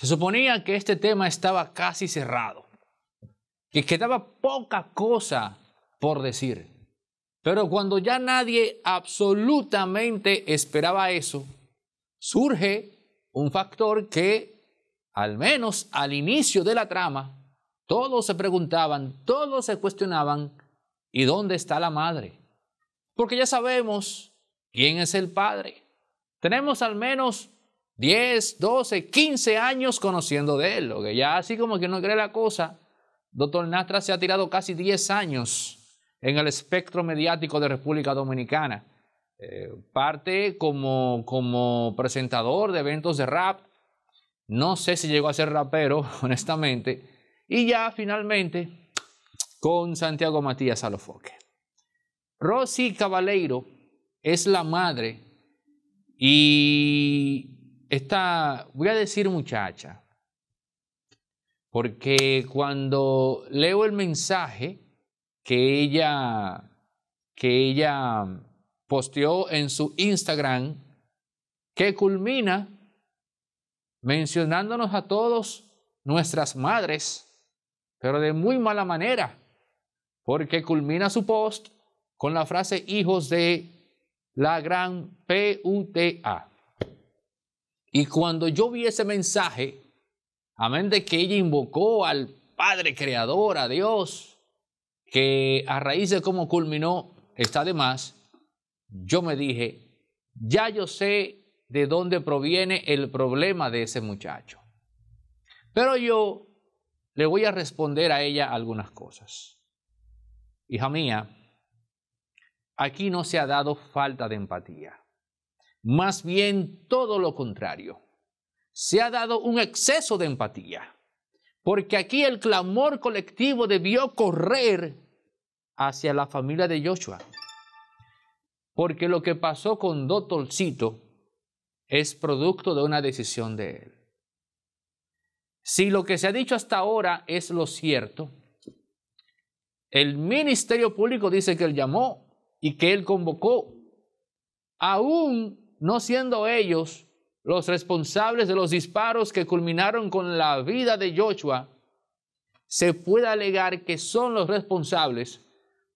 Se suponía que este tema estaba casi cerrado, que quedaba poca cosa por decir. Pero cuando ya nadie absolutamente esperaba eso, surge un factor que, al menos al inicio de la trama, todos se preguntaban, todos se cuestionaban, ¿y dónde está la madre? Porque ya sabemos quién es el padre. Tenemos al menos 10, 12, 15 años conociendo de él, que ya así como que no cree la cosa, doctor Nastra se ha tirado casi 10 años en el espectro mediático de República Dominicana. Eh, parte como, como presentador de eventos de rap, no sé si llegó a ser rapero, honestamente, y ya finalmente con Santiago Matías Alofoque. Rosy Cabaleiro es la madre y esta, voy a decir muchacha, porque cuando leo el mensaje que ella, que ella posteó en su Instagram, que culmina mencionándonos a todos nuestras madres, pero de muy mala manera, porque culmina su post con la frase hijos de la gran PUTA. Y cuando yo vi ese mensaje, amén de que ella invocó al Padre Creador, a Dios, que a raíz de cómo culminó, está de más, yo me dije, ya yo sé de dónde proviene el problema de ese muchacho. Pero yo le voy a responder a ella algunas cosas. Hija mía, aquí no se ha dado falta de empatía. Más bien todo lo contrario. Se ha dado un exceso de empatía, porque aquí el clamor colectivo debió correr hacia la familia de Joshua. Porque lo que pasó con Dotolcito es producto de una decisión de él. Si lo que se ha dicho hasta ahora es lo cierto, el Ministerio Público dice que él llamó y que él convocó. Aún no siendo ellos los responsables de los disparos que culminaron con la vida de Joshua, se puede alegar que son los responsables,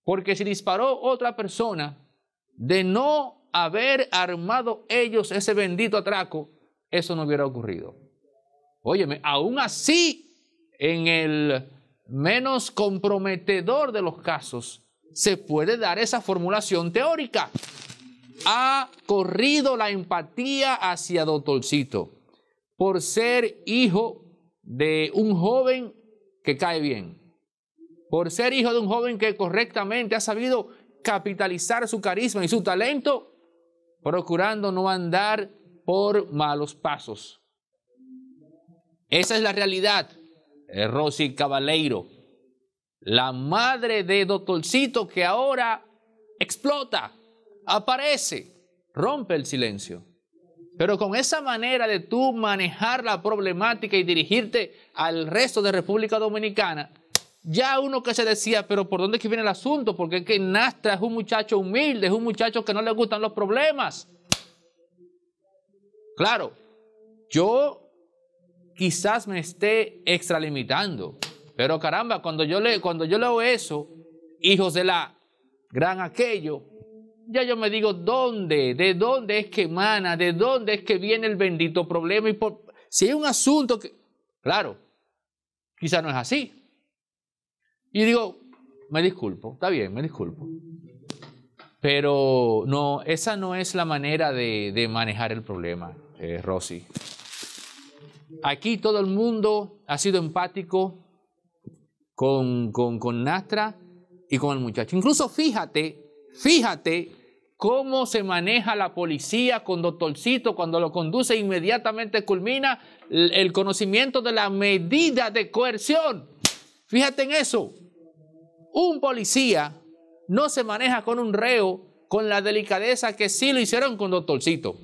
porque si disparó otra persona, de no haber armado ellos ese bendito atraco, eso no hubiera ocurrido. Óyeme, aún así, en el menos comprometedor de los casos, se puede dar esa formulación teórica ha corrido la empatía hacia Doctorcito por ser hijo de un joven que cae bien, por ser hijo de un joven que correctamente ha sabido capitalizar su carisma y su talento, procurando no andar por malos pasos. Esa es la realidad, Rosy Cabaleiro, la madre de Doctorcito que ahora explota aparece, rompe el silencio. Pero con esa manera de tú manejar la problemática y dirigirte al resto de República Dominicana, ya uno que se decía, pero ¿por dónde es que viene el asunto? Porque es que Nastra es un muchacho humilde, es un muchacho que no le gustan los problemas. Claro, yo quizás me esté extralimitando, pero caramba, cuando yo, le, cuando yo leo eso, hijos de la gran aquello, ya yo me digo, ¿dónde? ¿De dónde es que emana? ¿De dónde es que viene el bendito problema? Y por, si hay un asunto que, claro, quizá no es así. Y digo, me disculpo, está bien, me disculpo. Pero no, esa no es la manera de, manejar el problema, eh, Rosy. Aquí todo el mundo ha sido empático con, con, con Nastra y con el muchacho. Incluso fíjate Fíjate cómo se maneja la policía con doctorcito cuando lo conduce inmediatamente culmina el conocimiento de la medida de coerción. Fíjate en eso. Un policía no se maneja con un reo con la delicadeza que sí lo hicieron con doctorcito.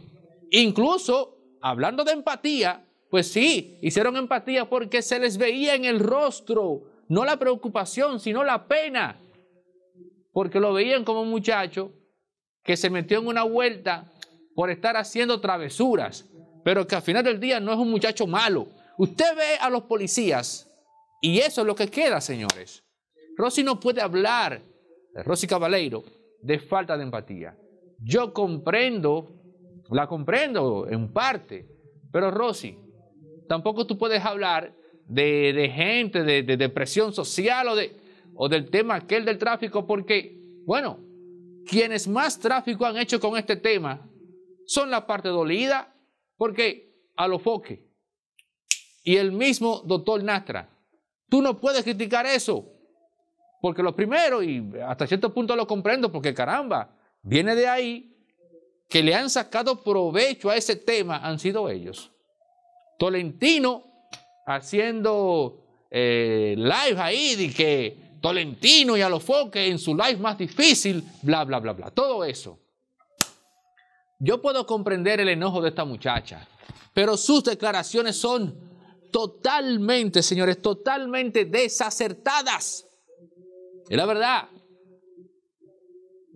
Incluso, hablando de empatía, pues sí, hicieron empatía porque se les veía en el rostro, no la preocupación, sino la pena porque lo veían como un muchacho que se metió en una vuelta por estar haciendo travesuras, pero que al final del día no es un muchacho malo. Usted ve a los policías y eso es lo que queda, señores. Rosy no puede hablar, eh, Rosy Cabaleiro, de falta de empatía. Yo comprendo, la comprendo en parte, pero Rosy, tampoco tú puedes hablar de, gente, de depresión social o de o del tema aquel del tráfico porque, bueno, quienes más tráfico han hecho con este tema son la parte dolida porque a lo foque. Y el mismo doctor Nastra, tú no puedes criticar eso, porque lo primero, y hasta cierto punto lo comprendo, porque caramba, viene de ahí que le han sacado provecho a ese tema, han sido ellos. Tolentino haciendo eh, live ahí de que Tolentino y a los foques en su life más difícil, bla, bla, bla, bla. Todo eso. Yo puedo comprender el enojo de esta muchacha, pero sus declaraciones son totalmente, señores, totalmente desacertadas. Es la verdad.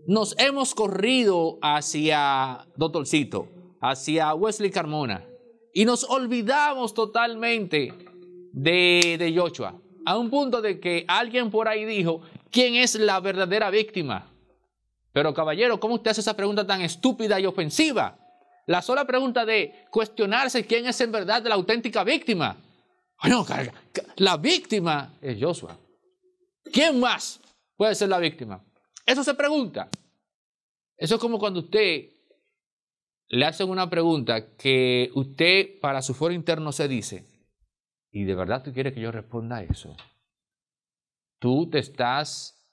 Nos hemos corrido hacia Doctorcito, hacia Wesley Carmona, y nos olvidamos totalmente de, de Joshua a un punto de que alguien por ahí dijo, ¿quién es la verdadera víctima? Pero caballero, ¿cómo usted hace esa pregunta tan estúpida y ofensiva? La sola pregunta de cuestionarse quién es en verdad la auténtica víctima. No, la víctima es Joshua. ¿Quién más puede ser la víctima? Eso se pregunta. Eso es como cuando usted le hacen una pregunta que usted para su foro interno se dice, ¿Y de verdad tú quieres que yo responda a eso? Tú te estás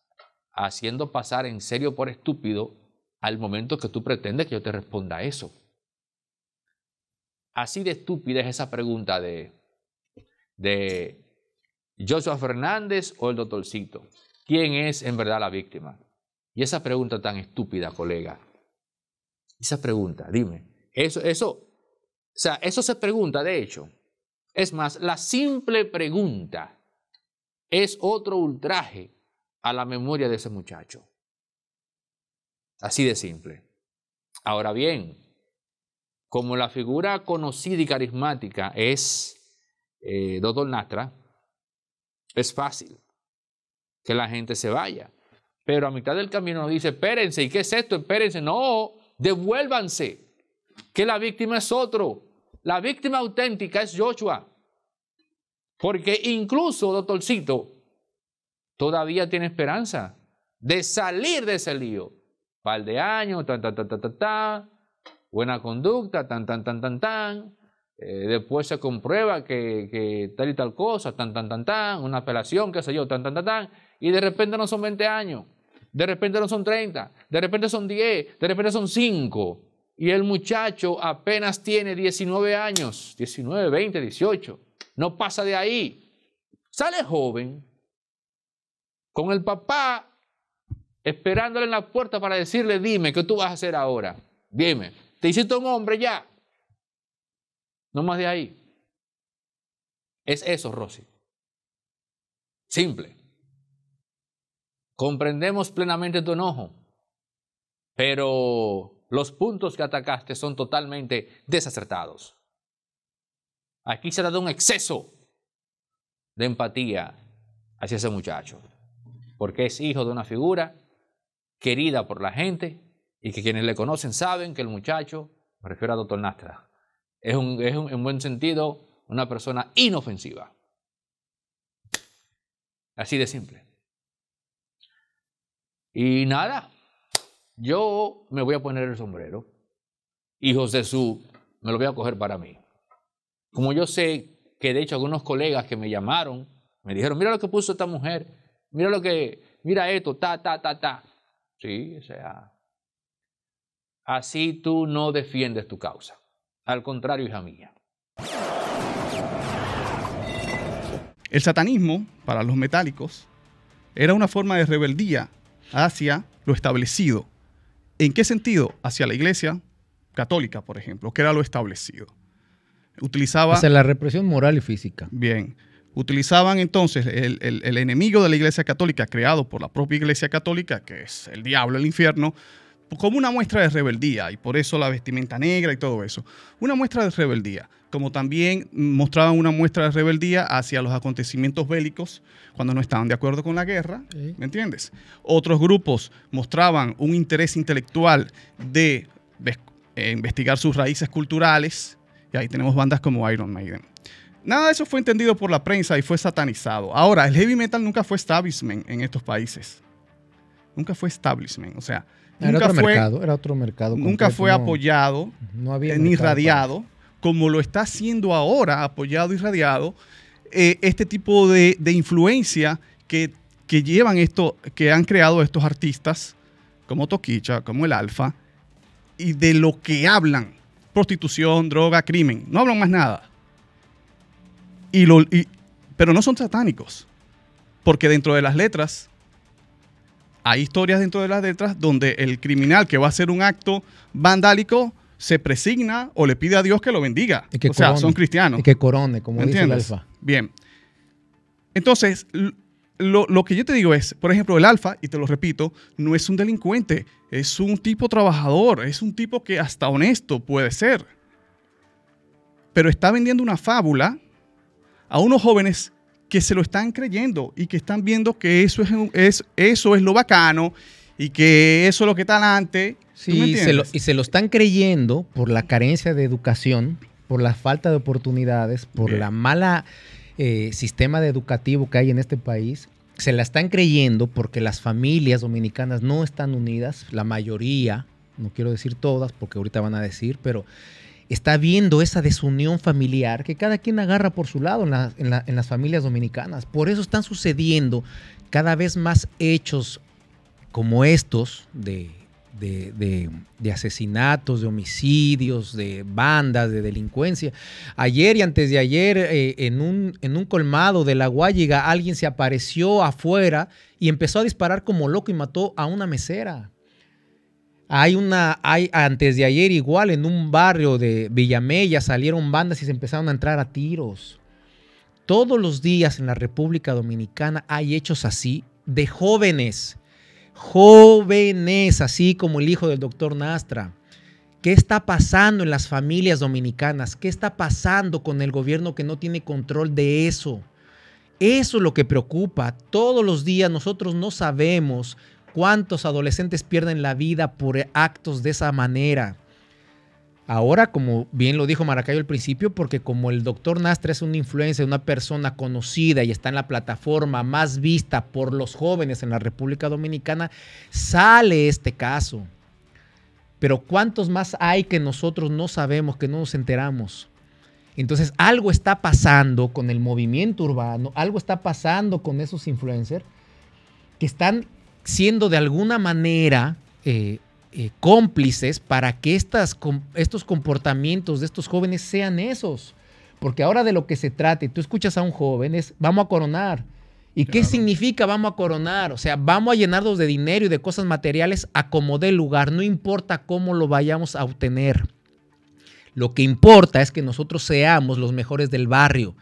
haciendo pasar en serio por estúpido al momento que tú pretendes que yo te responda a eso. Así de estúpida es esa pregunta de, de Joshua Fernández o el doctorcito. ¿Quién es en verdad la víctima? Y esa pregunta tan estúpida, colega. Esa pregunta, dime. Eso, eso, o sea, eso se pregunta, de hecho. Es más, la simple pregunta es otro ultraje a la memoria de ese muchacho. Así de simple. Ahora bien, como la figura conocida y carismática es eh, Natra, es fácil que la gente se vaya. Pero a mitad del camino dice, espérense, ¿y qué es esto? Espérense, no, devuélvanse, que la víctima es otro. La víctima auténtica es Joshua. Porque incluso, doctorcito, todavía tiene esperanza de salir de ese lío. Par de años, tan, tan, tan, tan, buena conducta, tan, tan, tan, tan, tan. después se comprueba que, que, tal y tal cosa, tan, tan, tan, tan, una apelación, qué sé yo, tan, tan, tan, tan. Y de repente no son 20 años, de repente no son 30, de repente son 10, de repente son 5 y el muchacho apenas tiene 19 años, 19, 20, 18, no pasa de ahí. Sale joven, con el papá esperándole en la puerta para decirle, dime, ¿qué tú vas a hacer ahora? Dime, te hiciste un hombre ya. No más de ahí. Es eso, Rosy. Simple. Comprendemos plenamente tu enojo, pero los puntos que atacaste son totalmente desacertados. Aquí se ha dado un exceso de empatía hacia ese muchacho, porque es hijo de una figura querida por la gente y que quienes le conocen saben que el muchacho, me refiero a doctor Nastra, es, un, en buen sentido una persona inofensiva. Así de simple. Y nada, yo me voy a poner el sombrero y José Su me lo voy a coger para mí. Como yo sé que de hecho algunos colegas que me llamaron me dijeron, mira lo que puso esta mujer, mira lo que, mira esto, ta, ta, ta, ta. Sí, o sea, así tú no defiendes tu causa. Al contrario, hija mía. El satanismo, para los metálicos, era una forma de rebeldía hacia lo establecido, ¿En qué sentido? Hacia la iglesia católica, por ejemplo, que era lo establecido. Utilizaba... Hacia la represión moral y física. Bien. Utilizaban entonces el, el enemigo de la iglesia católica, creado por la propia iglesia católica, que es el diablo, el infierno, como una muestra de rebeldía, y por eso la vestimenta negra y todo eso. Una muestra de rebeldía, como también mostraban una muestra de rebeldía hacia los acontecimientos bélicos cuando no estaban de acuerdo con la guerra, ¿me entiendes? Otros grupos mostraban un interés intelectual de, eh, investigar sus raíces culturales, y ahí tenemos bandas como Iron Maiden. Nada de eso fue entendido por la prensa y fue satanizado. Ahora, el heavy metal nunca fue establishment en estos países nunca fue establishment, o sea, nunca fue, mercado, Nunca fue apoyado no, ni radiado como lo está haciendo ahora, apoyado y radiado, eh, este tipo de, influencia que, llevan esto, que han creado estos artistas, como Toquicha, como el Alfa, y de lo que hablan, prostitución, droga, crimen, no hablan más nada. Y lo, pero no son satánicos, porque dentro de las letras hay historias dentro de las letras donde el criminal que va a hacer un acto vandálico se presigna o le pide a Dios que lo bendiga. o sea, son cristianos. Y que corone, como dice el alfa. Bien. Entonces, lo, lo, que yo te digo es, por ejemplo, el alfa, y te lo repito, no es un delincuente, es un tipo trabajador, es un tipo que hasta honesto puede ser. Pero está vendiendo una fábula a unos jóvenes que se lo están creyendo y que están viendo que eso es, es eso es lo bacano y que eso es lo que está adelante. Sí, se y se lo están creyendo por la carencia de educación, por la falta de oportunidades, por el la mala eh, sistema educativo que hay en este país. Se la están creyendo porque las familias dominicanas no están unidas, la mayoría, no quiero decir todas porque ahorita van a decir, pero está viendo esa desunión familiar que cada quien agarra por su lado en, las familias dominicanas. Por eso están sucediendo cada vez más hechos como estos de, asesinatos, de homicidios, de bandas, de delincuencia. Ayer y antes de ayer, eh, en, un, en un colmado de La Guayiga, alguien se apareció afuera y empezó a disparar como loco y mató a una mesera. Hay una, hay antes de ayer igual en un barrio de Villamella salieron bandas y se empezaron a entrar a tiros. Todos los días en la República Dominicana hay hechos así de jóvenes, jóvenes, así como el hijo del doctor Nastra. ¿Qué está pasando en las familias dominicanas? ¿Qué está pasando con el gobierno que no tiene control de eso? Eso es lo que preocupa. Todos los días nosotros no sabemos ¿Cuántos adolescentes pierden la vida por actos de esa manera? Ahora, como bien lo dijo Maracayo al principio, porque como el doctor Nastra es una influencia, una persona conocida y está en la plataforma más vista por los jóvenes en la República Dominicana, sale este caso. Pero ¿cuántos más hay que nosotros no sabemos, que no nos enteramos? Entonces, algo está pasando con el movimiento urbano, algo está pasando con esos influencers que están siendo de alguna manera eh, eh, cómplices para que estas, estos comportamientos de estos jóvenes sean esos. Porque ahora de lo que se trate, tú escuchas a un joven, es vamos a coronar. ¿Y qué significa vamos a coronar? O sea, vamos a llenarnos de dinero y de cosas materiales a como dé lugar, no importa cómo lo vayamos a obtener. Lo que importa es que nosotros seamos los mejores del barrio.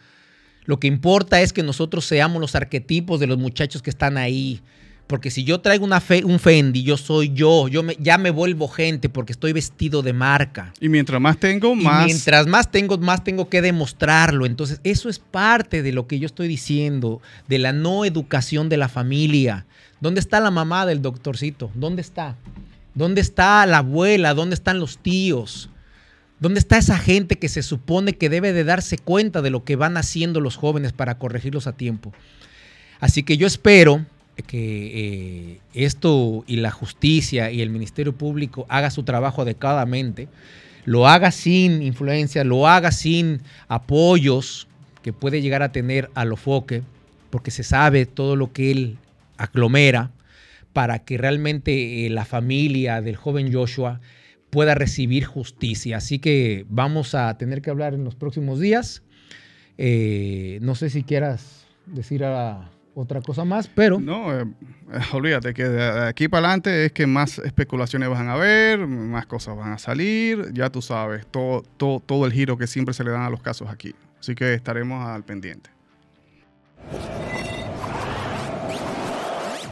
Lo que importa es que nosotros seamos los arquetipos de los muchachos que están ahí. Porque si yo traigo una fe, un Fendi, yo soy yo, yo ya me vuelvo gente porque estoy vestido de marca. Y mientras más tengo, más... mientras más tengo, más tengo que demostrarlo. Entonces, eso es parte de lo que yo estoy diciendo, de la no educación de la familia. ¿Dónde está la mamá del doctorcito? ¿Dónde está? ¿Dónde está la abuela? ¿Dónde están los tíos? ¿Dónde está esa gente que se supone que debe de darse cuenta de lo que van haciendo los jóvenes para corregirlos a tiempo? Así que yo espero que eh, esto y la justicia y el Ministerio Público haga su trabajo adecuadamente, lo haga sin influencia, lo haga sin apoyos que puede llegar a tener a foque, porque se sabe todo lo que él aglomera para que realmente eh, la familia del joven Joshua pueda recibir justicia. Así que vamos a tener que hablar en los próximos días. Eh, no sé si quieras decir a otra cosa más, pero... No, eh, olvídate que de aquí para adelante es que más especulaciones van a haber, más cosas van a salir, ya tú sabes, todo, todo el giro que siempre se le dan a los casos aquí. Así que estaremos al pendiente.